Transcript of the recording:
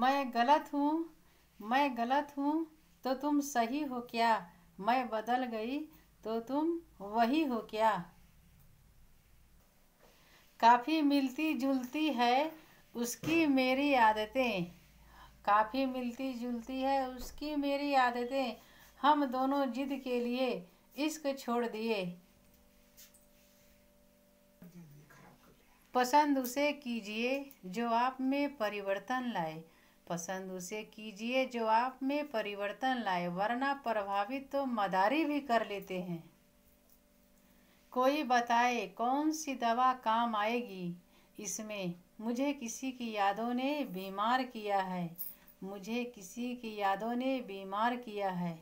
मैं गलत हूँ मैं गलत हूँ तो तुम सही हो क्या मैं बदल गई तो तुम वही हो क्या काफ़ी मिलती जुलती है उसकी मेरी आदतें काफ़ी मिलती जुलती है उसकी मेरी आदतें हम दोनों जिद के लिए इश्क छोड़ दिए पसंद उसे कीजिए जो आप में परिवर्तन लाए पसंद उसे कीजिए जो आप में परिवर्तन लाए वरना प्रभावित तो मदारी भी कर लेते हैं कोई बताए कौन सी दवा काम आएगी इसमें मुझे किसी की यादों ने बीमार किया है मुझे किसी की यादों ने बीमार किया है